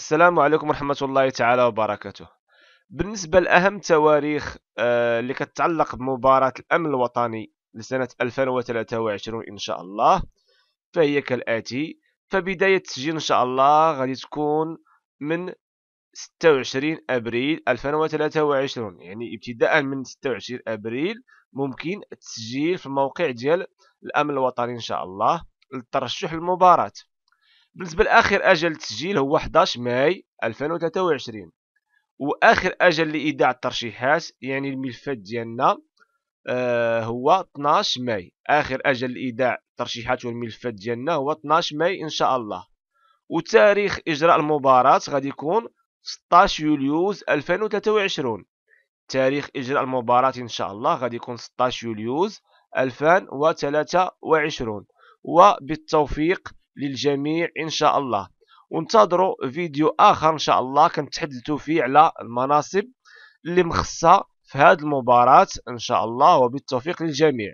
السلام عليكم ورحمة الله تعالى وبركاته بالنسبة لأهم تواريخ آه، اللي كتتعلق بمباراة الأمن الوطني لسنة 2023 إن شاء الله فهي كالآتي فبداية التسجيل إن شاء الله غادي تكون من 26 أبريل 2023 يعني ابتداء من 26 أبريل ممكن التسجيل في الموقع ديال الأمن الوطني إن شاء الله للترشح للمباراة بالنسبه لاخر اجل تسجيل هو 11 ماي 2023 واخر اجل لايداع الترشيحات يعني الملفات ديالنا آه هو 12 ماي اخر اجل لايداع الترشيحات والملفات ديالنا هو 12 ماي ان شاء الله وتاريخ اجراء المباراه غادي يكون 16 يوليوز 2023 تاريخ اجراء المباراه ان شاء الله غادي يكون 16 يوليوز 2023 وبالتوفيق للجميع ان شاء الله وانتظروا فيديو اخر ان شاء الله كنتحدثوا فيه على المناصب اللي مخصه في هذه المباراه ان شاء الله وبالتوفيق للجميع